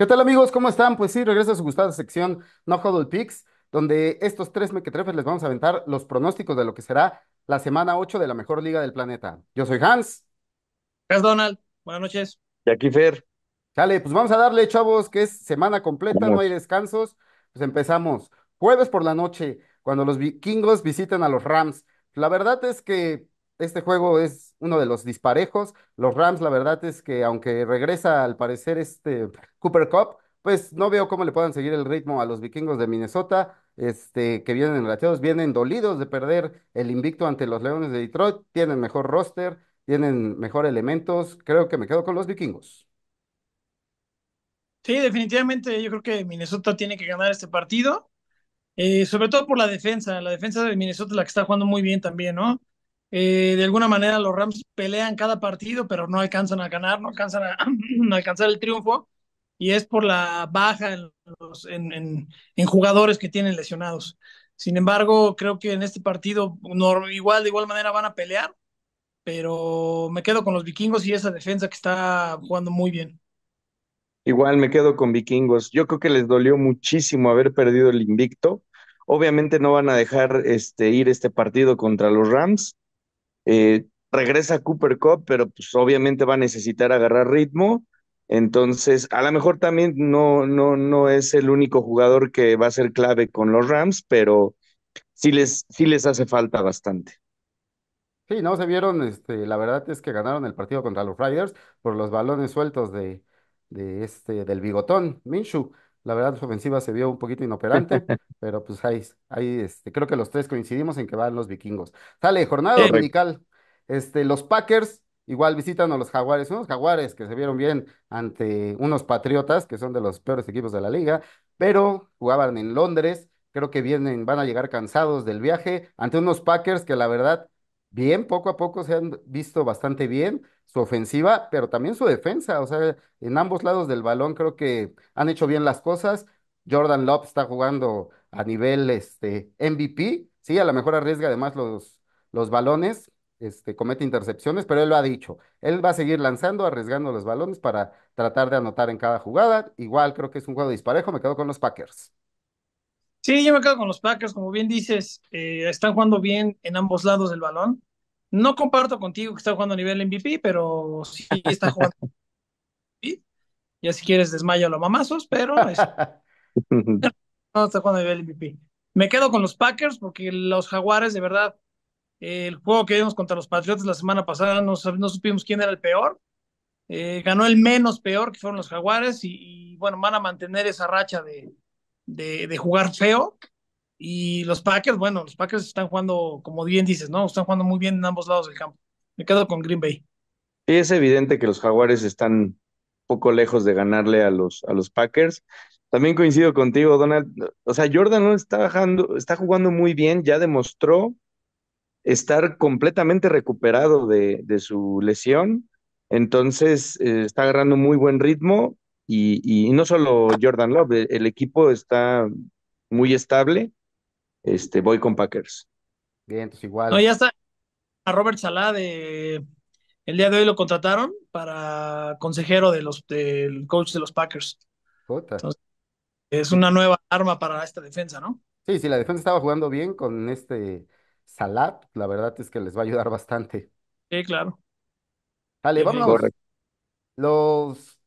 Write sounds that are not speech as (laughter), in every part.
¿Qué tal amigos? ¿Cómo están? Pues sí, regreso a su gustada sección No Huddle Picks, donde estos tres mequetrefes les vamos a aventar los pronósticos de lo que será la semana 8 de la mejor liga del planeta. Yo soy Hans. es Donald. Buenas noches. Y aquí Fer. Dale, pues vamos a darle, chavos, que es semana completa, no hay descansos. Pues empezamos. Jueves por la noche, cuando los vikingos visitan a los Rams. La verdad es que este juego es uno de los disparejos. Los Rams, la verdad es que aunque regresa al parecer este Cooper Cup, pues no veo cómo le puedan seguir el ritmo a los vikingos de Minnesota, este, que vienen relateados, vienen dolidos de perder el invicto ante los Leones de Detroit, tienen mejor roster, tienen mejor elementos, creo que me quedo con los vikingos. Sí, definitivamente yo creo que Minnesota tiene que ganar este partido, eh, sobre todo por la defensa, la defensa de Minnesota la que está jugando muy bien también, ¿no? Eh, de alguna manera los Rams pelean cada partido, pero no alcanzan a ganar, no alcanzan a, (clears throat) alcanzar el triunfo, y es por la baja en, jugadores que tienen lesionados. Sin embargo, creo que en este partido igual de igual manera van a pelear, pero me quedo con los vikingos y esa defensa que está jugando muy bien. Igual me quedo con vikingos. Yo creo que les dolió muchísimo haber perdido el invicto. Obviamente no van a dejar este, ir este partido contra los Rams, eh, regresa Cooper Cup, pero pues obviamente va a necesitar agarrar ritmo. Entonces, a lo mejor también no, no, no es el único jugador que va a ser clave con los Rams, pero sí les, sí les hace falta bastante. Sí, no, se vieron, este, la verdad es que ganaron el partido contra los Riders por los balones sueltos de, de este, del bigotón, Minshu. La verdad, su ofensiva se vio un poquito inoperante, (laughs) pero pues ahí, ahí este, creo que los tres coincidimos en que van los vikingos. Sale, jornada dominical. Este, los Packers igual visitan a los Jaguares, unos Jaguares que se vieron bien ante unos Patriotas, que son de los peores equipos de la liga, pero jugaban en Londres. Creo que vienen, van a llegar cansados del viaje ante unos Packers que la verdad bien, poco a poco se han visto bastante bien su ofensiva, pero también su defensa, o sea, en ambos lados del balón creo que han hecho bien las cosas. Jordan Love está jugando a nivel este MVP, sí, a lo mejor arriesga además los, los balones, este, comete intercepciones, pero él lo ha dicho. Él va a seguir lanzando, arriesgando los balones para tratar de anotar en cada jugada. Igual creo que es un juego disparejo, me quedo con los Packers. Sí, yo me quedo con los Packers, como bien dices, eh, están jugando bien en ambos lados del balón. No comparto contigo que están jugando a nivel MVP, pero sí están jugando. (laughs) ya si quieres desmayo a los mamazos, pero (laughs) no está jugando a nivel MVP. Me quedo con los Packers porque los Jaguares, de verdad, eh, el juego que vimos contra los Patriotas la semana pasada, no, no supimos quién era el peor. Eh, ganó el menos peor, que fueron los Jaguares, y bueno, van a mantener esa racha de, de, jugar feo. Y los Packers, bueno, los Packers están jugando, como bien dices, ¿no? Están jugando muy bien en ambos lados del campo. Me quedo con Green Bay. Y es evidente que los Jaguares están poco lejos de ganarle a los, a los Packers. También coincido contigo, Donald. O sea, Jordan está bajando, está jugando muy bien, ya demostró estar completamente recuperado de, de su lesión. Entonces, eh, está agarrando muy buen ritmo. Y, no solo Jordan Love, el, equipo está muy estable. Este, voy con Packers. Bien, pues igual. No, ya está. A Robert Salah de el día de hoy lo contrataron para consejero de los del coach de los Packers. es una nueva arma para esta defensa, ¿no? Sí, sí, la defensa estaba jugando bien con este Salah, la verdad es que les va a ayudar bastante. Sí, claro. Dale, vamos. Los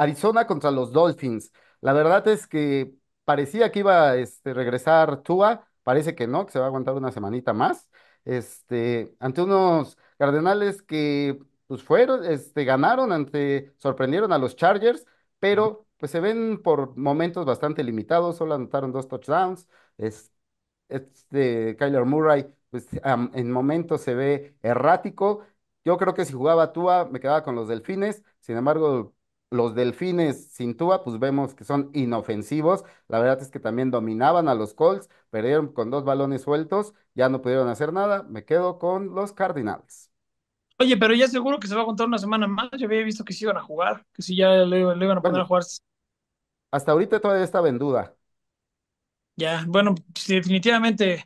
Arizona contra los Dolphins. La verdad es que parecía que iba a este, regresar Tua, parece que no, que se va a aguantar una semanita más. Este, ante unos Cardenales que pues fueron, este, ganaron ante, sorprendieron a los Chargers, pero pues se ven por momentos bastante limitados, solo anotaron dos touchdowns. este Kyler Murray, pues en momentos se ve errático. Yo creo que si jugaba Tua, me quedaba con los Delfines. Sin embargo, los delfines sin Tua, pues vemos que son inofensivos. La verdad es que también dominaban a los Colts, perdieron con dos balones sueltos, ya no pudieron hacer nada. Me quedo con los Cardinals. Oye, pero ya seguro que se va a contar una semana más. Yo había visto que sí iban a jugar, que si ya le, iban a poner a jugar. Hasta ahorita todavía estaba en duda. Ya, bueno, definitivamente.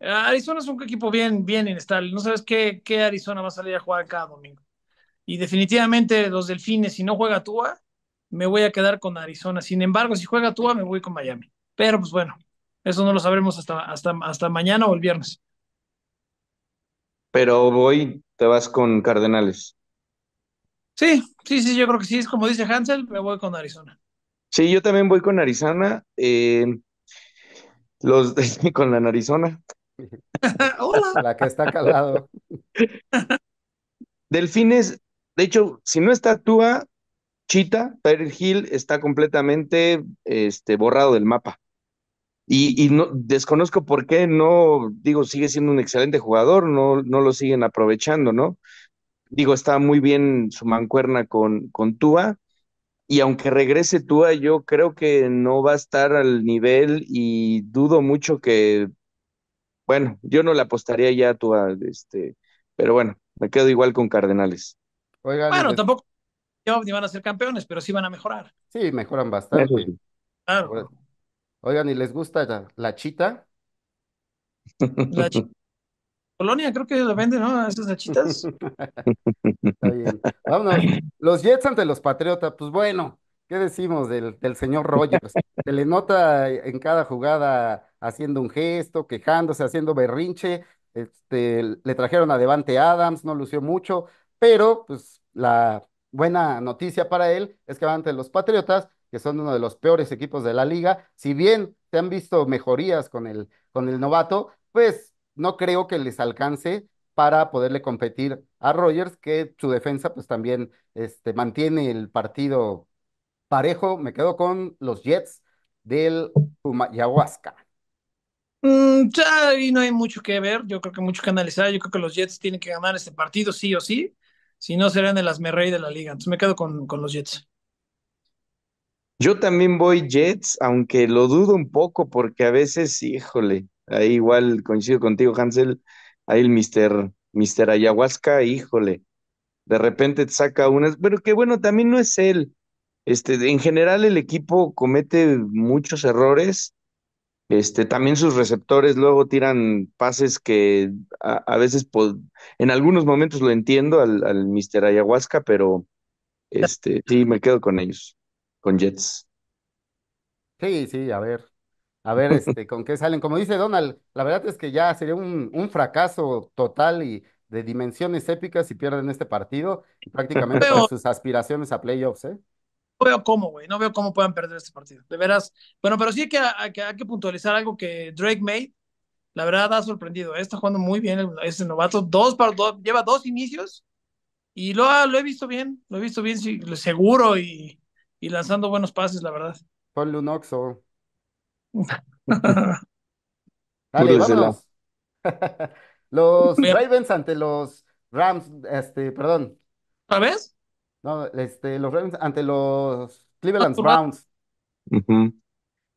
Arizona es un equipo bien, bien inestable. No sabes qué, qué Arizona va a salir a jugar cada domingo. Y definitivamente los Delfines, si no juega Tua, me voy a quedar con Arizona. Sin embargo, si juega Tua, me voy con Miami. Pero pues bueno, eso no lo sabremos hasta, hasta, hasta mañana o el viernes. Pero voy, te vas con Cardenales. Sí, sí, sí, yo creo que sí. Es como dice Hansel, me voy con Arizona. Sí, yo también voy con Arizona. Eh, los (laughs) con la Arizona. Hola. (laughs) La que está calado. (laughs) Delfines, de hecho, si no está Tua, Chita, Tyler Hill está completamente este, borrado del mapa. Y, no, desconozco por qué no, digo, sigue siendo un excelente jugador, no, no lo siguen aprovechando, ¿no? Digo, está muy bien su mancuerna con, con Tua, y aunque regrese Tua, yo creo que no va a estar al nivel y dudo mucho que, bueno, yo no le apostaría ya a Tua, este, pero bueno, me quedo igual con Cardenales bueno, tampoco ni van a ser campeones, pero sí van a mejorar. Sí, mejoran bastante. Oigan, ¿y les gusta la, chita? La Polonia creo que lo vende, ¿no? Esas chitas. (laughs) Está bien. Los Jets ante los Patriotas, pues bueno, ¿qué decimos del, señor Rogers? Se le nota en cada jugada haciendo un gesto, quejándose, haciendo berrinche. Este, le trajeron a Devante Adams, no lució mucho pero pues la buena noticia para él es que va ante los Patriotas, que son uno de los peores equipos de la liga. Si bien se han visto mejorías con el, con el novato, pues no creo que les alcance para poderle competir a Rogers, que su defensa pues también este, mantiene el partido parejo. Me quedo con los Jets del ayahuasca mm, ya no hay mucho que ver, yo creo que mucho que analizar, yo creo que los Jets tienen que ganar este partido sí o sí si no serán el asmerrey de la liga. Entonces me quedo con, con los Jets. Yo también voy Jets, aunque lo dudo un poco porque a veces, híjole, ahí igual coincido contigo, Hansel, ahí el Mr. mister ayahuasca, híjole, de repente te saca unas, pero que bueno, también no es él. Este, en general el equipo comete muchos errores este, también sus receptores luego tiran pases que a, veces, en algunos momentos lo entiendo al, al Mr. Ayahuasca, pero este, sí, me quedo con ellos, con Jets. Sí, sí, a ver, a ver este, con qué salen. Como dice Donald, la verdad es que ya sería un, un fracaso total y de dimensiones épicas si pierden este partido prácticamente con sus aspiraciones a playoffs, ¿eh? veo cómo, güey. No veo cómo puedan perder este partido. De veras. Bueno, pero sí que, hay que, puntualizar algo que Drake May, la verdad, ha sorprendido. Eh, está jugando muy bien ese novato. Dos, lleva dos inicios y lo, he visto bien. Lo he visto bien, seguro y, lanzando buenos pases, la verdad. Con Lunoxo. o. (laughs) Dale, (laughs) los Ravens ante los Rams, este, perdón. ¿tal vez? No, este, los Ravens ante los Cleveland (laughs) Browns.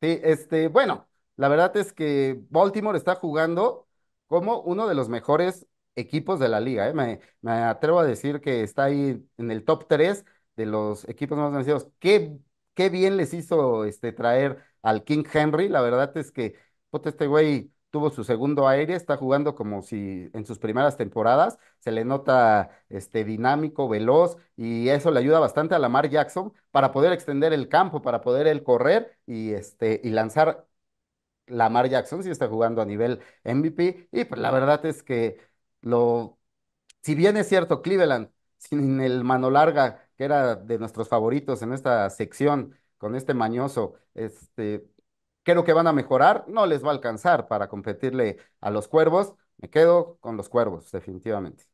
Sí, este, bueno, la verdad es que Baltimore está jugando como uno de los mejores equipos de la liga. ¿eh? Me, atrevo a decir que está ahí en el top 3 de los equipos más vencidos. Qué, qué bien les hizo este, traer al King Henry. La verdad es que, puta, este güey tuvo su segundo aire, está jugando como si en sus primeras temporadas, se le nota este, dinámico, veloz, y eso le ayuda bastante a Lamar Jackson para poder extender el campo, para poder él correr y, este, y lanzar. Lamar Jackson si está jugando a nivel MVP, y pues la verdad es que lo, si bien es cierto, Cleveland, (laughs) sin el mano larga, que era de nuestros favoritos en esta sección, con este mañoso, este, Creo que van a mejorar, no les va a alcanzar para competirle a los cuervos. Me quedo con los cuervos, definitivamente.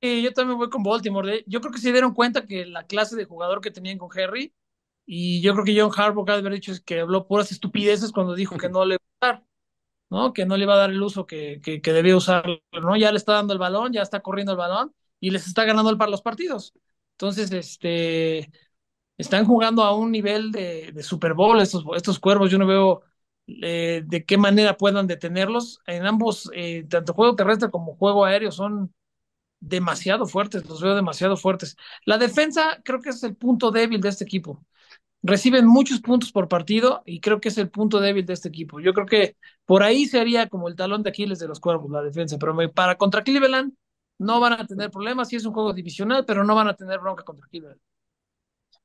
Y yo también voy con Baltimore. ¿eh? Yo creo que se dieron cuenta que la clase de jugador que tenían con Harry, y yo creo que John Harbaugh haber dicho que habló puras estupideces cuando dijo que no le iba a dar, ¿no? Que no le iba a dar el uso que, que, que debía usar, ¿no? Ya le está dando el balón, ya está corriendo el balón y les está ganando el par los partidos. Entonces, este, están jugando a un nivel de, de Super Bowl estos, estos cuervos. Yo no veo eh, de qué manera puedan detenerlos. En ambos, eh, tanto juego terrestre como juego aéreo, son demasiado fuertes, los veo demasiado fuertes. La defensa creo que es el punto débil de este equipo. Reciben muchos puntos por partido y creo que es el punto débil de este equipo. Yo creo que por ahí sería como el talón de Aquiles de los cuervos, la defensa, pero para contra Cleveland no van a tener problemas. si es un juego divisional, pero no van a tener bronca contra Cleveland.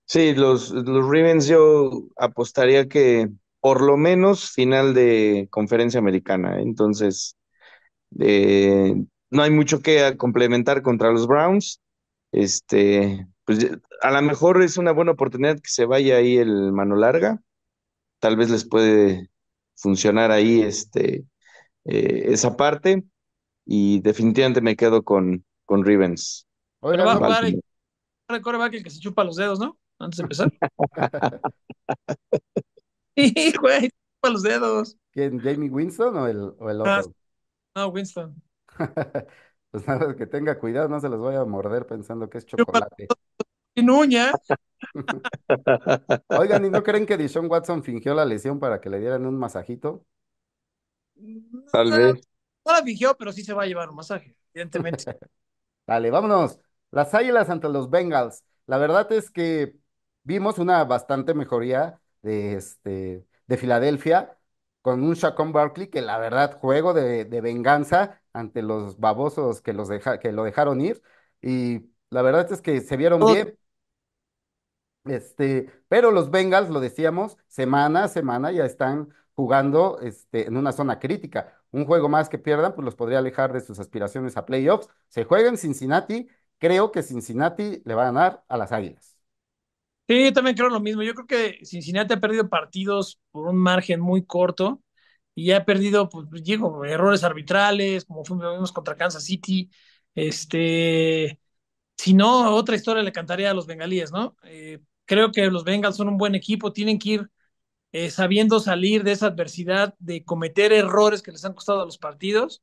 Sí, los, los yo apostaría que por lo menos final de conferencia americana. ¿eh? Entonces, eh, no hay mucho que complementar contra los Browns. Este, pues a lo mejor es una buena oportunidad que se vaya ahí el mano larga. Tal vez les puede funcionar ahí este, eh, esa parte. Y definitivamente me quedo con, con Rivens. Oye, va a el que se chupa los dedos, ¿no? Antes de empezar. (laughs) (laughs) Sí, güey, para los dedos. ¿Quién, Jamie Winston o el, o el ah, otro? No, Winston. (laughs) pues nada, que tenga cuidado, no se los vaya a morder pensando que es chocolate. ¿Y (laughs) uña. Oigan, ¿y no creen que Dishon Watson fingió la lesión para que le dieran un masajito? Tal vez. No la fingió, pero sí se va a llevar un masaje, evidentemente. Dale, vámonos. Las Águilas ante los Bengals. La verdad es que vimos una bastante mejoría de, este, de Filadelfia, con un Chacón Barkley que la verdad juego de, venganza ante los babosos que, los deja, que lo dejaron ir. Y la verdad es que se vieron bien. Este, pero los Bengals, lo decíamos, semana a semana ya están jugando este, en una zona crítica. Un juego más que pierdan, pues los podría alejar de sus aspiraciones a playoffs. Se juega en Cincinnati. Creo que Cincinnati le va a ganar a las Águilas. Sí, yo también creo lo mismo. Yo creo que Cincinnati ha perdido partidos por un margen muy corto y ha perdido, pues, digo, errores arbitrales, como fuimos contra Kansas City. Este, si no, otra historia le cantaría a los bengalíes, ¿no? Eh, creo que los Bengals son un buen equipo, tienen que ir eh, sabiendo salir de esa adversidad, de cometer errores que les han costado a los partidos.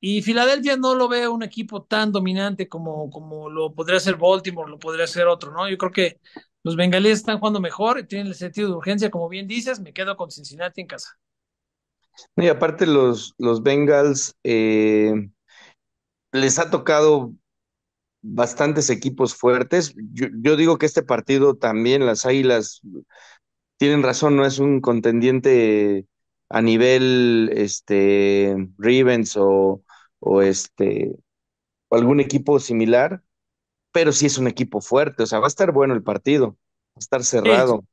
Y Filadelfia no lo veo un equipo tan dominante como, como lo podría ser Baltimore, lo podría ser otro, ¿no? Yo creo que los bengalíes están jugando mejor, y tienen el sentido de urgencia, como bien dices, me quedo con Cincinnati en casa. Y aparte los, los Bengals eh, les ha tocado bastantes equipos fuertes. Yo, digo que este partido también, las Águilas tienen razón, no es un contendiente a nivel este Ravens o, o este o algún equipo similar, pero sí es un equipo fuerte, o sea, va a estar bueno el partido, va a estar cerrado.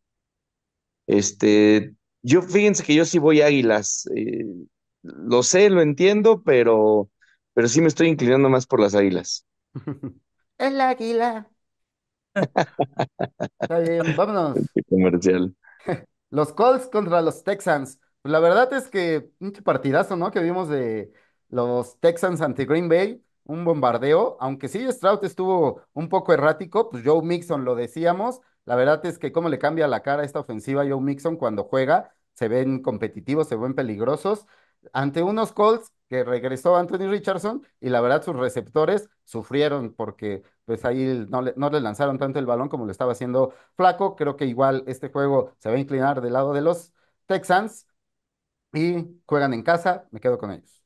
Este, yo fíjense que yo sí voy Águilas, eh, lo sé, lo entiendo, pero, pero sí me estoy inclinando más por las Águilas. (laughs) El águila. Está bien, vámonos. (laughs) (laughs) Los Colts contra los Texans. la verdad es que un partidazo, ¿no? Que vimos de los Texans ante Green Bay un bombardeo, aunque sí Stroud estuvo un poco errático, pues Joe Mixon lo decíamos, la verdad es que cómo le cambia la cara a esta ofensiva Joe Mixon cuando juega, se ven competitivos, se ven peligrosos, ante unos Colts que regresó Anthony Richardson y la verdad sus receptores sufrieron porque pues ahí no le, no le lanzaron tanto el balón como lo estaba haciendo Flaco, creo que igual este juego se va a inclinar del lado de los Texans y juegan en casa, me quedo con ellos.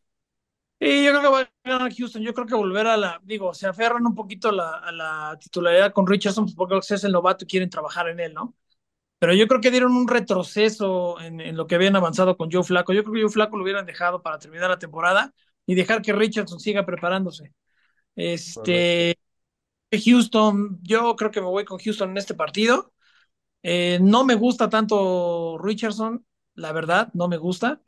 Y yo creo que va a ganar Houston. Yo creo que volver a la, digo, se aferran un poquito a la titularidad con Richardson pues, porque es el novato y quieren trabajar en él, ¿no? Pero yo creo que dieron un retroceso en, lo que habían avanzado con Joe Flaco. Yo creo que Joe Flaco lo hubieran dejado para terminar la temporada y dejar que Richardson siga preparándose. Este, Houston, yo creo que me voy con Houston en este partido. Eh, no me gusta tanto Richardson, la verdad, no me gusta.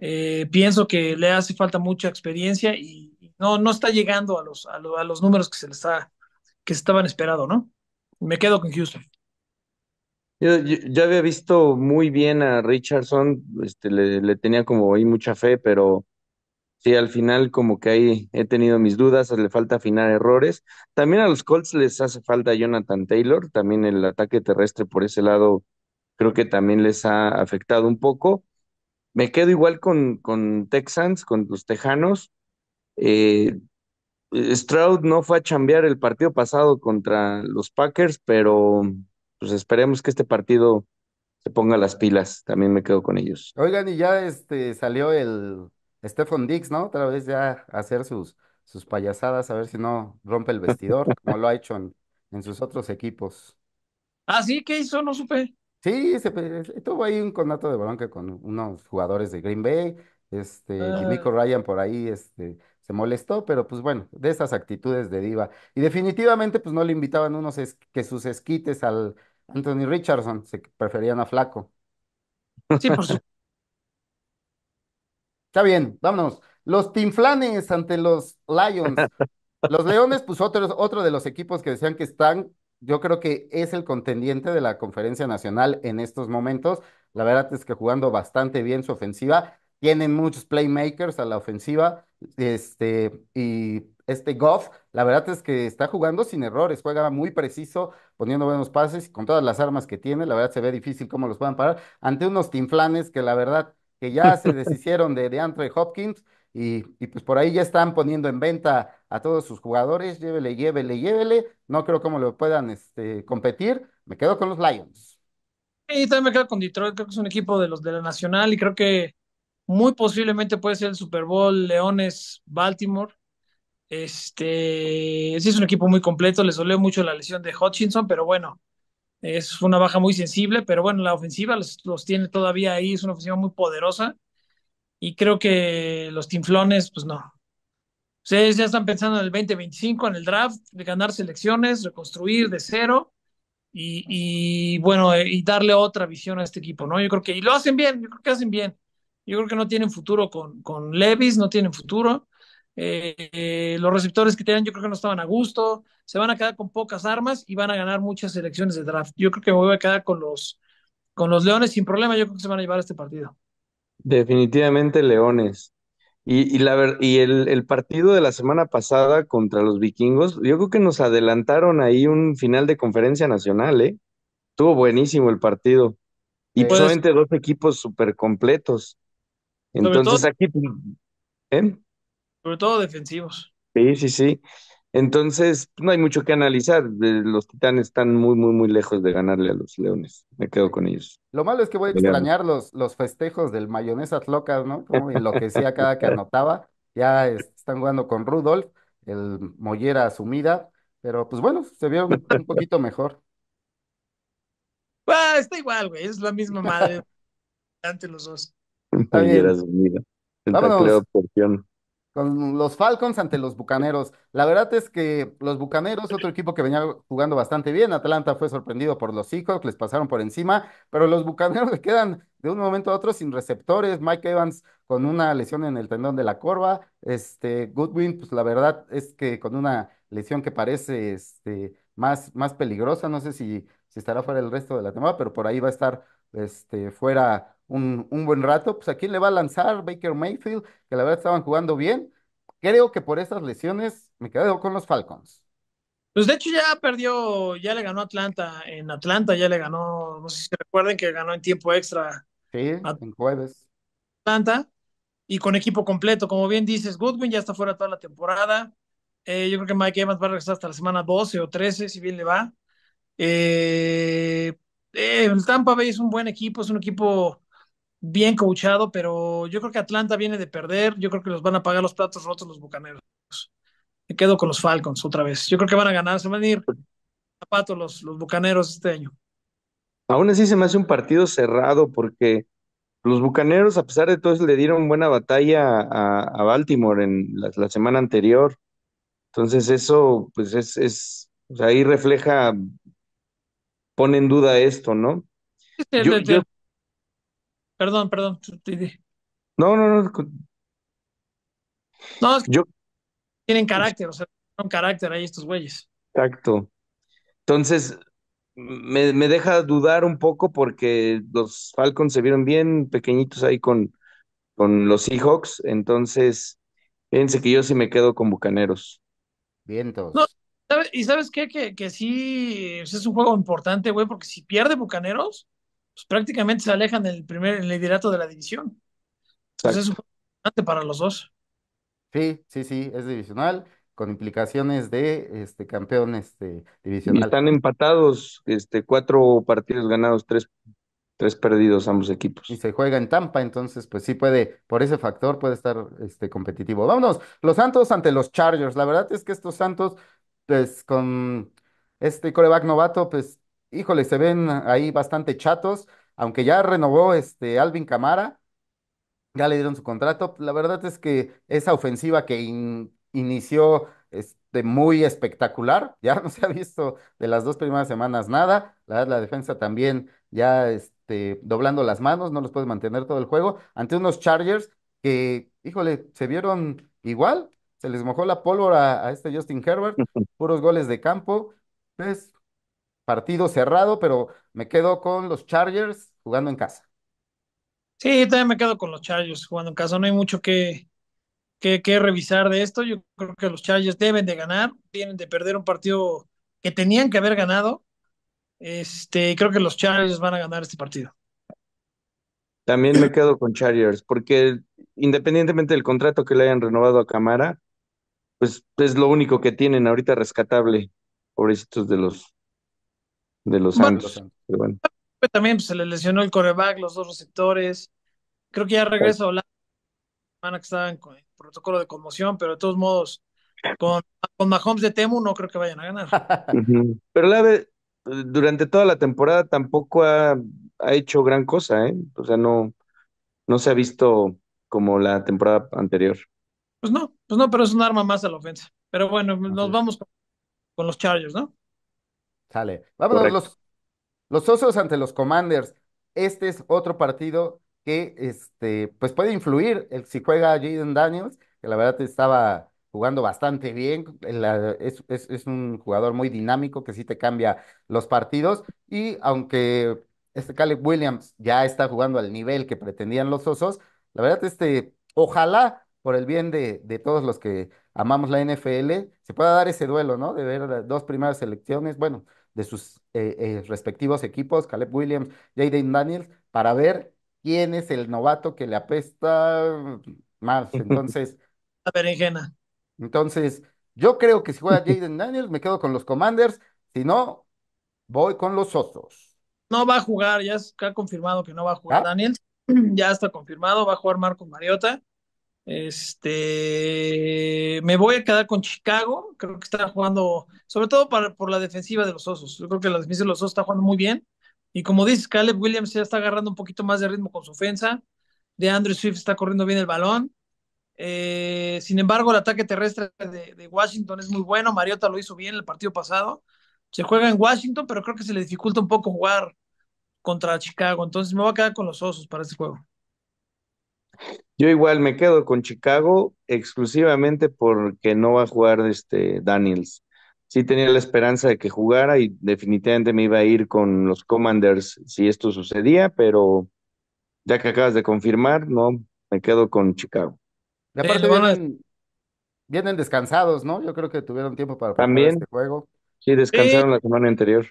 Eh, pienso que le hace falta mucha experiencia y no, no está llegando a los, a, a los números que se les está, que estaban esperando, ¿no? Me quedo con Houston. Yo, había visto muy bien a Richardson, este, le, le, tenía como ahí mucha fe, pero sí, al final como que ahí he tenido mis dudas, le falta afinar errores. También a los Colts les hace falta Jonathan Taylor, también el ataque terrestre por ese lado creo que también les ha afectado un poco. Me quedo igual con, con Texans, con los Tejanos. Eh, Stroud no fue a chambear el partido pasado contra los Packers, pero pues esperemos que este partido se ponga las pilas. También me quedo con ellos. Oigan, y ya este salió el Stephon Dix, ¿no? Otra vez ya a hacer sus, sus payasadas, a ver si no rompe el vestidor, como lo ha hecho en, en sus otros equipos. Ah, sí, ¿qué hizo? No supe. Sí, tuvo ahí un conato de bronca con unos jugadores de Green Bay, este, Nico ah. Ryan por ahí, este, se molestó, pero pues bueno, de esas actitudes de diva. Y definitivamente pues no le invitaban unos que sus esquites al Anthony Richardson, se preferían a Flaco. Sí, por (laughs) Está bien, vámonos. Los Tinflanes ante los Lions. Los Leones, pues otro, otro de los equipos que decían que están yo creo que es el contendiente de la conferencia nacional en estos momentos. La verdad es que jugando bastante bien su ofensiva. Tienen muchos playmakers a la ofensiva. Este, y este Goff, la verdad es que está jugando sin errores, juega muy preciso, poniendo buenos pases y con todas las armas que tiene, la verdad se ve difícil cómo los puedan parar ante unos tinflanes que la verdad que ya se (laughs) deshicieron de Andre Hopkins, y, pues por ahí ya están poniendo en venta a todos sus jugadores, llévele, llévele, llévele, no creo cómo lo puedan este, competir, me quedo con los Lions. Y también me quedo con Detroit, creo que es un equipo de los de la Nacional y creo que muy posiblemente puede ser el Super Bowl Leones Baltimore. Este, sí es un equipo muy completo, les dolió mucho la lesión de Hutchinson, pero bueno, es una baja muy sensible, pero bueno, la ofensiva los tiene todavía ahí, es una ofensiva muy poderosa y creo que los tinflones, pues no. Ustedes ya están pensando en el 2025, en el draft, de ganar selecciones, reconstruir de cero y, bueno, eh, y darle otra visión a este equipo, ¿no? Yo creo que, y lo hacen bien, yo creo que hacen bien. Yo creo que no tienen futuro con, con Levis, no tienen futuro. Eh, los receptores que tenían yo creo que no estaban a gusto, se van a quedar con pocas armas y van a ganar muchas selecciones de draft. Yo creo que me voy a quedar con los, con los Leones sin problema, yo creo que se van a llevar este partido. Definitivamente Leones. Y, la, y el, partido de la semana pasada contra los vikingos, yo creo que nos adelantaron ahí un final de conferencia nacional, ¿eh? Estuvo buenísimo el partido. Y pues solamente dos equipos súper completos. Entonces aquí... ¿eh? Sobre todo defensivos. Sí, sí, sí. Entonces, pues, no hay mucho que analizar. Los Titanes están muy, muy, muy lejos de ganarle a los Leones. Me quedo con ellos. Lo malo es que voy a extrañar los, los festejos del mayonesa locas, ¿no? que enloquecía cada que (laughs) anotaba. Ya este, están jugando con Rudolf, el mollera asumida. Pero pues bueno, se vio un poquito mejor. Ah, está igual, güey. Es la misma madre. (laughs) Ante los dos. Mollera asumida. El Porción con los Falcons ante los Bucaneros. La verdad es que los Bucaneros, otro equipo que venía jugando bastante bien, Atlanta fue sorprendido por los Seahawks, les pasaron por encima, pero los Bucaneros (laughs) quedan de un momento a otro sin receptores, Mike Evans con una lesión en el tendón de la corva, este Goodwin, pues la verdad es que con una lesión que parece este, más, más peligrosa, no sé si, estará fuera el resto de la temporada, pero por ahí va a estar este, fuera un, buen rato. Pues aquí le va a lanzar Baker Mayfield, que la verdad estaban jugando bien. Creo que por esas lesiones me quedo con los Falcons. Pues de hecho ya perdió, ya le ganó Atlanta. En Atlanta ya le ganó, no sé si recuerden que ganó en tiempo extra. Sí, en jueves. Atlanta y con equipo completo. Como bien dices, Goodwin ya está fuera toda la temporada. Eh, yo creo que Mike Evans va a regresar hasta la semana 12 o 13, si bien le va. Eh, eh, Tampa Bay es un buen equipo, es un equipo bien coachado, pero yo creo que Atlanta viene de perder. Yo creo que los van a pagar los platos rotos los bucaneros. Me quedo con los Falcons otra vez. Yo creo que van a ganar, se van a ir zapatos los, los bucaneros este año. Aún así se me hace un partido cerrado porque los bucaneros, a pesar de todo, le dieron buena batalla a, Baltimore en la, semana anterior. Entonces, eso, pues, es, es pues, ahí refleja, pone en duda esto, ¿no? Perdón, perdón. No, no, no. No, es que Yo... tienen carácter, o sea, tienen carácter ahí estos güeyes. Exacto. Entonces, me, deja dudar un poco porque los Falcons se vieron bien pequeñitos ahí con, con los Seahawks. Entonces, fíjense que yo sí me quedo con Bucaneros. Vientos. No, ¿Y sabes qué? Que, que sí es un juego importante, güey, porque si pierde Bucaneros, pues, prácticamente se alejan del primer liderato de la división. Entonces pues, es importante para los dos. Sí, sí, sí, es divisional con implicaciones de este campeón este divisional. Están empatados, este, cuatro partidos ganados, tres, tres perdidos ambos equipos. Y se juega en Tampa, entonces, pues sí puede, por ese factor puede estar este competitivo. Vámonos, los Santos ante los Chargers. La verdad es que estos Santos, pues, con este coreback novato, pues híjole, se ven ahí bastante chatos, aunque ya renovó este Alvin Camara, ya le dieron su contrato. La verdad es que esa ofensiva que inició este, muy espectacular, (laughs) ya no se ha visto de las dos primeras semanas nada, la, la defensa también ya este, doblando las manos, no los puede mantener todo el juego, ante unos Chargers que, híjole, se vieron igual, se les mojó la pólvora a este Justin Herbert, (laughs) puros goles de campo, pues partido cerrado, pero me quedo con los Chargers jugando en casa. Sí, yo también me quedo con los Chargers jugando en casa. No hay mucho que, que, que revisar de esto. Yo creo que los Chargers deben de ganar, tienen de perder un partido que tenían que haber ganado. Este, creo que los Chargers van a ganar este partido. También me quedo con Chargers, porque independientemente del contrato que le hayan renovado a Camara, pues es lo único que tienen ahorita rescatable, pobrecitos de los de los Santos. También pues, se le lesionó el coreback, los dos receptores. Creo que ya regresó la semana que el protocolo de conmoción, pero de todos modos, con, con Mahomes de Temu no creo que vayan a ganar. (laughs) Pero la vez durante toda la temporada tampoco ha, hecho gran cosa, ¿eh? O sea, no, no se ha visto como la temporada anterior. Pues no, pues no, pero es un arma más a la ofensa. Pero bueno, nos vamos con, con los Chargers, ¿no? Sale. Vámonos, los, los osos ante los Commanders. Este es otro partido que este, pues puede influir el, si juega Jaden Daniels, que la verdad estaba jugando bastante bien. es, un jugador muy dinámico que sí te cambia los partidos. Y aunque este Caleb Williams ya está jugando al nivel que pretendían los osos, la verdad, este, ojalá por el bien de, todos los que amamos la NFL, se pueda dar ese duelo, ¿no? De ver dos primeras selecciones. Bueno, de sus eh, eh, respectivos equipos, Caleb Williams, Jaden Daniels, para ver quién es el novato que le apesta más. (laughs) Entonces. La berenjena. Entonces, yo creo que si juega (laughs) Jaden Daniels, me quedo con los Commanders. Si no, voy con los Osos. No va a jugar, ya está confirmado que no va a jugar ¿Ah? Daniels. (clears throat) Ya está confirmado, va a jugar Marco Mariota. Este, me voy a quedar con Chicago. Creo que está jugando, sobre todo por la defensiva de los Osos. Yo creo que la defensa de los Osos está jugando muy bien. Y como dice Caleb Williams, ya está agarrando un poquito más de ritmo con su ofensa. De Andrew Swift está corriendo bien el balón. Eh, sin embargo, el ataque terrestre de, de, Washington es muy bueno. Mariota lo hizo bien el partido pasado. Se juega en Washington, pero creo que se le dificulta un poco jugar contra Chicago. Entonces me voy a quedar con los Osos para este juego. Yo igual me quedo con Chicago exclusivamente porque no va a jugar este Daniels. Sí tenía la esperanza de que jugara y definitivamente me iba a ir con los Commanders si esto sucedía, pero ya que acabas de confirmar, no, me quedo con Chicago. Y aparte vienen, descansados, ¿no? Yo creo que tuvieron tiempo para También, este juego. Sí, descansaron la semana anterior.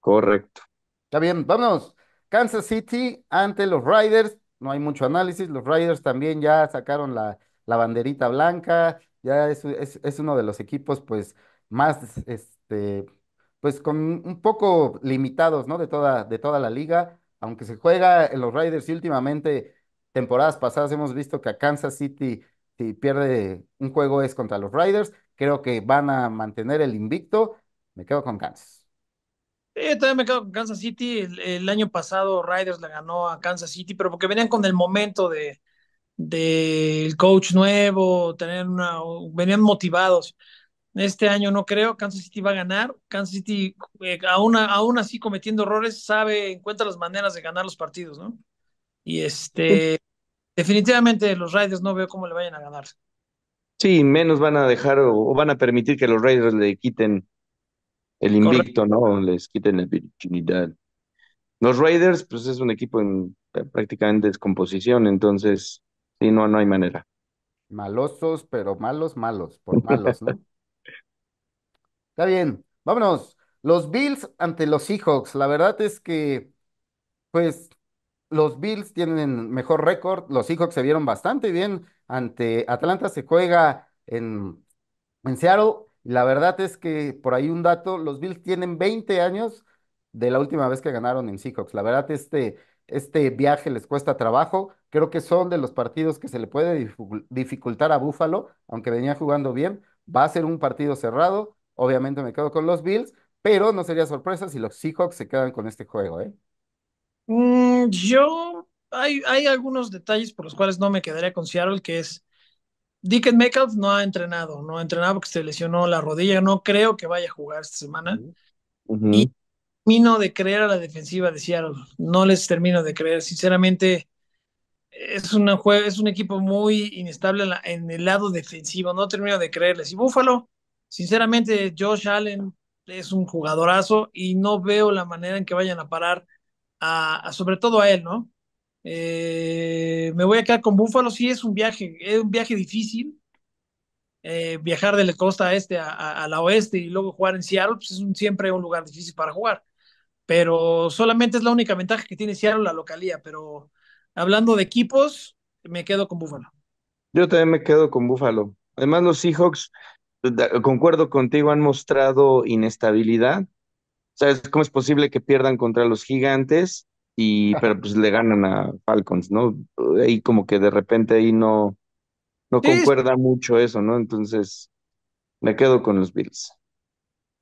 Correcto. Está bien, vámonos. Kansas City ante los Riders no hay mucho análisis. Los Riders también ya sacaron la, banderita blanca, ya es, uno de los equipos pues más, este, pues con un poco limitados, ¿no? De toda, de toda la liga, aunque se juega en los Riders y últimamente, temporadas pasadas hemos visto que a Kansas City si pierde un juego es contra los Riders, creo que van a mantener el invicto, me quedo con Kansas todavía me quedo con Kansas City. El, año pasado Riders la ganó a Kansas City, pero porque venían con el momento de del coach nuevo, tener una, venían motivados. Este año no creo, Kansas City va a ganar. Kansas City, eh, aún, así cometiendo errores, sabe, encuentra las maneras de ganar los partidos, ¿no? Y este, definitivamente los Riders no veo cómo le vayan a ganar. Sí, menos van a dejar o, o van a permitir que los Raiders le quiten el invicto, ¿no? Les quiten la virginidad. Los Raiders, pues es un equipo en eh, prácticamente descomposición, entonces, sí, no, no hay manera. Malosos, pero malos, malos, por malos, ¿no? (laughs) Está bien, vámonos. Los Bills ante los Seahawks. La verdad es que, pues, los Bills tienen mejor récord. Los Seahawks se vieron bastante bien ante Atlanta. Se juega en, en Seattle. La verdad es que por ahí un dato, los Bills tienen 20 años de la última vez que ganaron en Seahawks. La verdad, este, este viaje les cuesta trabajo. Creo que son de los partidos que se le puede dificultar a Búfalo, aunque venía jugando bien. Va a ser un partido cerrado. Obviamente me quedo con los Bills, pero no sería sorpresa si los Seahawks se quedan con este juego, ¿eh? Mm, yo hay, hay algunos detalles por los cuales no me quedaría con Seattle, que es Deacon Metcalf no ha entrenado, no ha entrenado porque se lesionó la rodilla, no creo que vaya a jugar esta semana. Y termino de creer a la defensiva de Seattle, no les termino de creer, sinceramente es, una es un equipo muy inestable en, el lado defensivo, no termino de creerles. Y Buffalo, sinceramente Josh Allen es un jugadorazo y no veo la manera en que vayan a parar a sobre todo a él, ¿no? Eh, me voy a quedar con Búfalo, si es un viaje, es un viaje difícil. Eh, viajar de la costa este a, a, la oeste y luego jugar en Seattle, pues es siempre un lugar difícil para jugar. Pero solamente es la única ventaja que tiene Seattle la localía. Pero hablando de equipos, me quedo con Búfalo. Yo también me quedo con Búfalo. Además, los Seahawks, concuerdo contigo, han mostrado inestabilidad. ¿Sabes cómo es posible que pierdan contra los gigantes? y pero pues le ganan a Falcons, ¿no? Ahí como que de repente ahí no, no concuerda mucho eso, ¿no? Entonces me quedo con los Bills.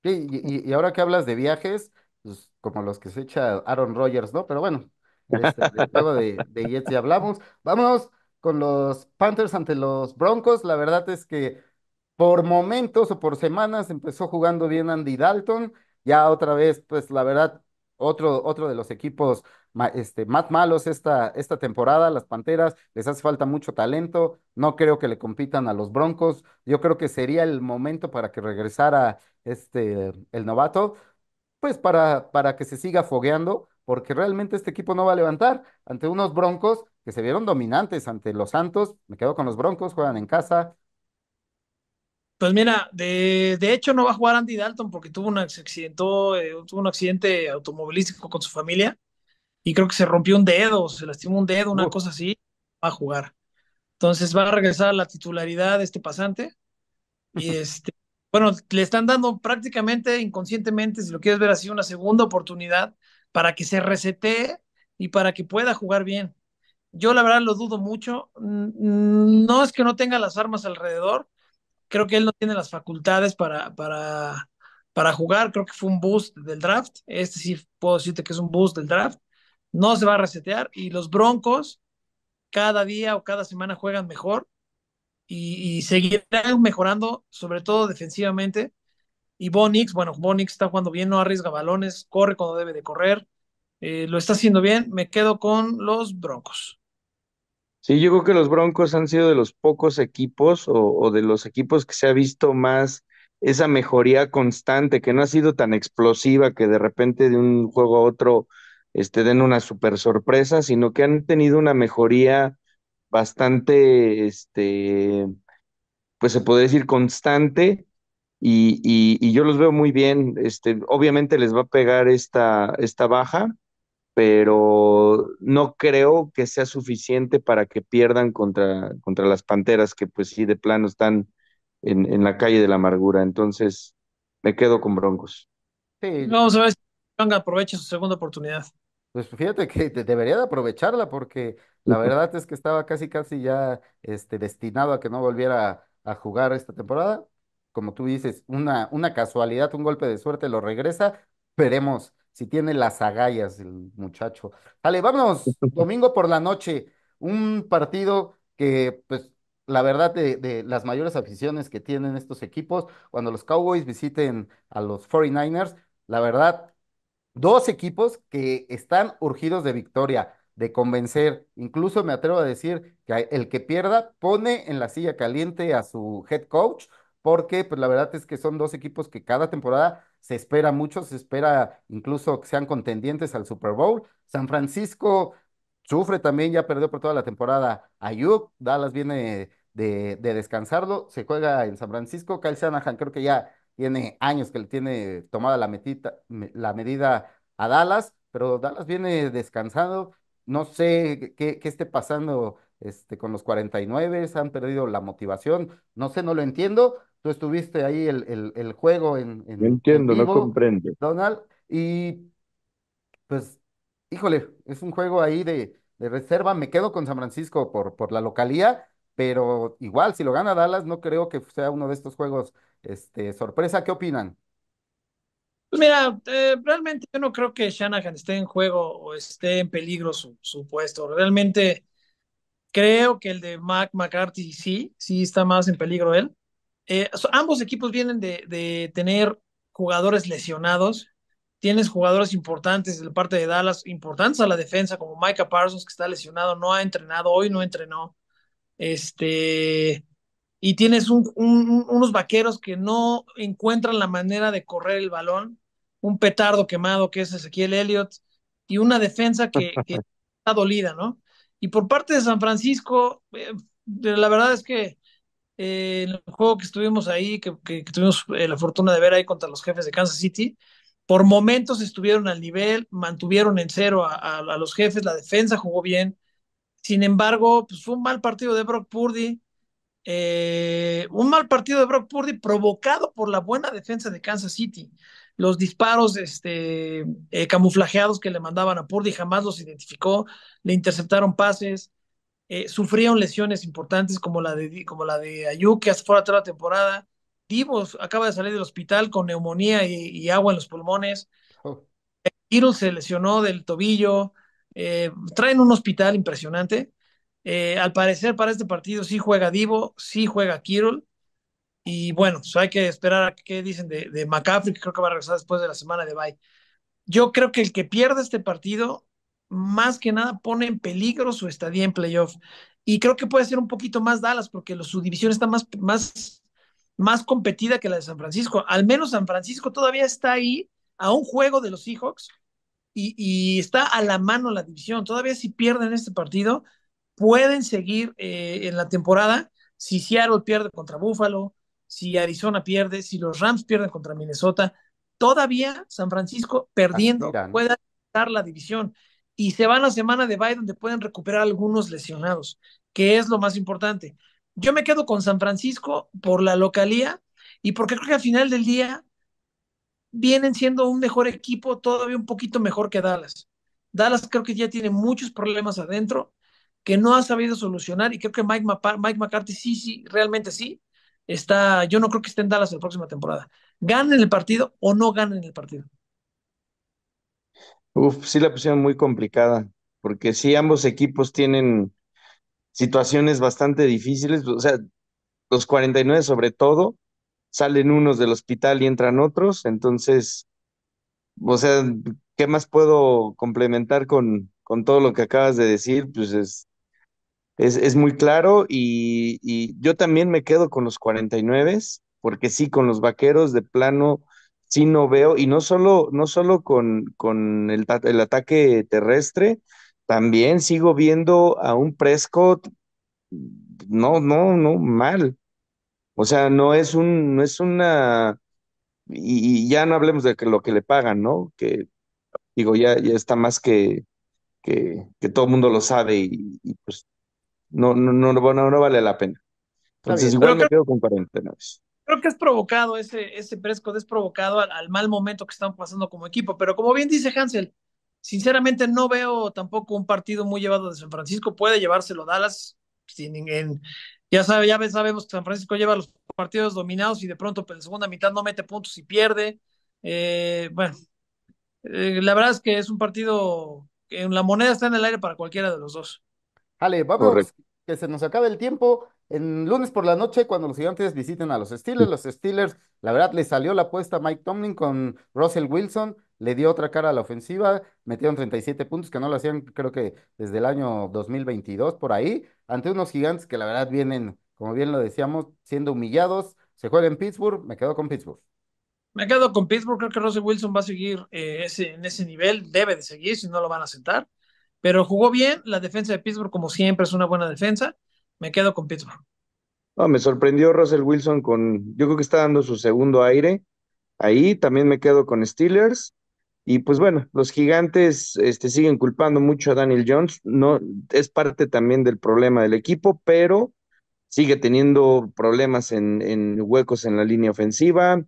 Sí, y, ahora que hablas de viajes, pues, como los que se echa Aaron Rodgers, ¿no? Pero bueno, este, (laughs) de, de Jets ya hablamos. Vámonos con los Panthers ante los Broncos. La verdad es que por momentos o por semanas empezó jugando bien Andy Dalton. Ya otra vez, pues la verdad, otro, otro de los equipos este, Matt Malos esta, esta temporada, las Panteras, les hace falta mucho talento, no creo que le compitan a los Broncos, yo creo que sería el momento para que regresara este, el novato, pues para, para que se siga fogueando, porque realmente este equipo no va a levantar ante unos Broncos que se vieron dominantes ante los Santos, me quedo con los Broncos, juegan en casa, pues mira, de, hecho no va a jugar Andy Dalton porque tuvo, un eh, tuvo un accidente automovilístico con su familia y creo que se rompió un dedo, se lastimó un dedo, una cosa así, va a jugar. Entonces va a regresar a la titularidad de este pasante. Y este, bueno, le están dando prácticamente inconscientemente, si lo quieres ver así, una segunda oportunidad para que se resetee y para que pueda jugar bien. Yo la verdad lo dudo mucho. Mm, no es que no tenga las armas alrededor. Creo que él no tiene las facultades para, para, para jugar. Creo que fue un boost del draft. Este sí puedo decirte que es un boost del draft no se va a resetear y los Broncos cada día o cada semana juegan mejor y, seguirán mejorando, sobre todo defensivamente. Y Bonix, bueno, Bonix está jugando bien, no arriesga balones, corre cuando debe de correr, eh, lo está haciendo bien, me quedo con los Broncos. Sí, yo creo que los Broncos han sido de los pocos equipos o de los equipos que se ha visto más esa mejoría constante, que no ha sido tan explosiva que de repente de un juego a otro este, den una super sorpresa, sino que han tenido una mejoría bastante, este, pues se puede decir constante y, yo los veo muy bien. Este, obviamente les va a pegar esta, esta baja, pero no creo que sea suficiente para que pierdan contra, contra las Panteras, que pues sí, de plano están en, la calle de la amargura. Entonces, me quedo con Broncos. Vamos a ver si aprovecha su segunda oportunidad. Pues fíjate que debería de aprovecharla porque la verdad es que estaba casi casi ya este, destinado a que no volviera a jugar esta temporada. Como tú dices, una, una casualidad, un golpe de suerte lo regresa. Veremos si tiene las agallas el muchacho. Dale, vámonos, (laughs) domingo por la noche, un partido que pues la verdad de, de las mayores aficiones que tienen estos equipos, cuando los Cowboys visiten a los 49ers, la verdad Dos equipos que están urgidos de victoria, de convencer. Incluso me atrevo a decir que el que pierda pone en la silla caliente a su head coach, porque pues la verdad es que son dos equipos que cada temporada se espera mucho, se espera incluso que sean contendientes al Super Bowl. San Francisco sufre también, ya perdió por toda la temporada. a Ayuk, Dallas viene de, descansarlo, se juega en San Francisco, Kyle creo que ya tiene años que le tiene tomada la, medida a Dallas, pero Dallas viene descansado. No sé qué, esté pasando este, con los 49, han perdido la motivación. No sé, no lo entiendo. Tú estuviste ahí el, juego en, No entiendo, no comprendo. Donald, y pues, híjole, es un juego ahí de, reserva. Me quedo con San Francisco por, por la localía pero igual, si lo gana Dallas, no creo que sea uno de estos juegos este, sorpresa. ¿Qué opinan? Pues mira, eh, realmente yo no creo que Shanahan esté en juego o esté en peligro su, puesto. Realmente creo que el de Mac McCarthy sí, sí está más en peligro él. Eh, ambos equipos vienen de, de, tener jugadores lesionados. Tienes jugadores importantes de parte de Dallas, importantes a la defensa, como Micah Parsons, que está lesionado, no ha entrenado, hoy no entrenó. Este, y tienes unos vaqueros que no encuentran la manera de correr el balón, un petardo quemado que es Ezequiel Elliott, y una defensa que, (laughs) está dolida, ¿no? Y por parte de San Francisco, eh, la verdad es que eh, en el juego que estuvimos ahí, que, tuvimos eh, la fortuna de ver ahí contra los jefes de Kansas City, por momentos estuvieron al nivel, mantuvieron en cero a los jefes, la defensa jugó bien, sin embargo, pues fue un mal partido de Brock Purdy. Eh, un mal partido de Brock Purdy provocado por la buena defensa de Kansas City. Los disparos este, eh, camuflajeados que le mandaban a Purdy jamás los identificó, le interceptaron pases, eh, sufrieron lesiones importantes como la de, como la de que hasta fuera toda la temporada. Divos acaba de salir del hospital con neumonía y, agua en los pulmones. Oh. se lesionó del tobillo. Eh, traen un hospital impresionante. Eh, al parecer para este partido sí juega Divo, sí juega Kirol. Y bueno, pues, hay que esperar a qué dicen de, de que creo que va a regresar después de la semana de Bay Yo creo que el que pierda este partido, más que nada, pone en peligro su estadía en playoff. Y creo que puede ser un poquito más Dallas, porque su división está más, más, más competida que la de San Francisco. Al menos San Francisco todavía está ahí a un juego de los Seahawks y, está a la mano la división. Todavía si pierden este partido, pueden seguir eh, en la temporada. Si Seattle pierde contra Buffalo, si Arizona pierde, si los Rams pierden contra Minnesota, todavía San Francisco perdiendo puede dar la división. Y se van a semana de bye donde pueden recuperar algunos lesionados, que es lo más importante. Yo me quedo con San Francisco por la localía y porque creo que al final del día vienen siendo un mejor equipo, todavía un poquito mejor que Dallas. Dallas creo que ya tiene muchos problemas adentro que no ha sabido solucionar y creo que Mike, McCarthy sí, sí, realmente sí, está, yo no creo que esté en Dallas la próxima temporada. ¿Ganen el partido o no ganen el partido? Uf, sí la pusieron muy complicada, porque sí ambos equipos tienen situaciones bastante difíciles, o sea, los 49 sobre todo, salen unos del hospital y entran otros, entonces, o sea, ¿qué más puedo complementar con, todo lo que acabas de decir? Pues es, muy claro y, yo también me quedo con los 49, porque sí, con los vaqueros de plano, sí no veo, y no solo, no solo con, con el, el ataque terrestre, también sigo viendo a un Prescott, no, no, no, mal. O sea, no es un, no es una, y, ya no hablemos de que lo que le pagan, ¿no? Que digo, ya, ya está más que, que, todo el mundo lo sabe y, pues no, no, no, vale la pena. Entonces igual me quedo con 49. Creo que es provocado ese, ese fresco, es provocado al, mal momento que están pasando como equipo. Pero como bien dice Hansel, sinceramente no veo tampoco un partido muy llevado de San Francisco. Puede llevárselo Dallas sin ningún... Ya, sabe, ya sabemos que San Francisco lleva los partidos dominados y de pronto pues, en la segunda mitad no mete puntos y pierde. Eh, bueno, eh, la verdad es que es un partido que la moneda está en el aire para cualquiera de los dos. Vale, vamos, que se nos acabe el tiempo. En lunes por la noche, cuando los gigantes visiten a los Steelers, los Steelers, la verdad, le salió la apuesta a Mike Tomlin con Russell Wilson le dio otra cara a la ofensiva, metieron 37 puntos que no lo hacían creo que desde el año 2022 por ahí, ante unos gigantes que la verdad vienen, como bien lo decíamos, siendo humillados. Se juega en Pittsburgh, me quedo con Pittsburgh. Me quedo con Pittsburgh, creo que Russell Wilson va a seguir eh, en ese nivel, debe de seguir, si no lo van a sentar. Pero jugó bien, la defensa de Pittsburgh como siempre es una buena defensa, me quedo con Pittsburgh. No, me sorprendió Russell Wilson con, yo creo que está dando su segundo aire. Ahí también me quedo con Steelers y pues bueno, los gigantes este, siguen culpando mucho a Daniel Jones, no es parte también del problema del equipo, pero sigue teniendo problemas en, huecos en la línea ofensiva,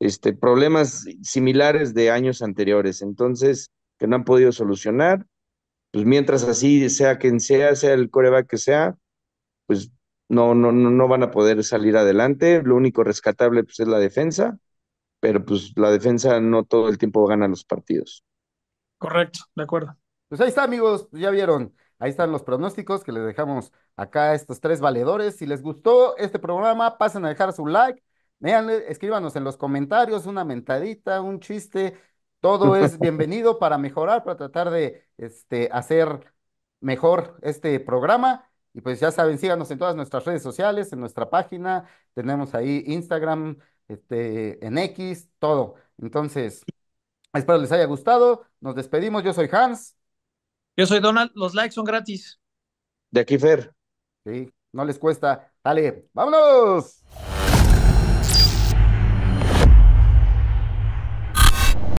este, problemas similares de años anteriores, entonces, que no han podido solucionar. Pues mientras así sea quien sea, sea el coreback que sea, pues no, no, no van a poder salir adelante. Lo único rescatable pues, es la defensa pero pues la defensa no todo el tiempo gana los partidos. Correcto, de acuerdo. Pues ahí está, amigos, ya vieron. Ahí están los pronósticos que les dejamos acá a estos tres valedores. Si les gustó este programa, pasen a dejar su like. escríbanos en los comentarios una mentadita, un chiste. Todo (laughs) es bienvenido para mejorar, para tratar de este, hacer mejor este programa. Y pues ya saben, síganos en todas nuestras redes sociales, en nuestra página. Tenemos ahí Instagram, este, en X, todo. Entonces, espero les haya gustado. Nos despedimos. Yo soy Hans. Yo soy Donald. Los likes son gratis. De aquí, Fer. Sí, no les cuesta. Dale, vámonos.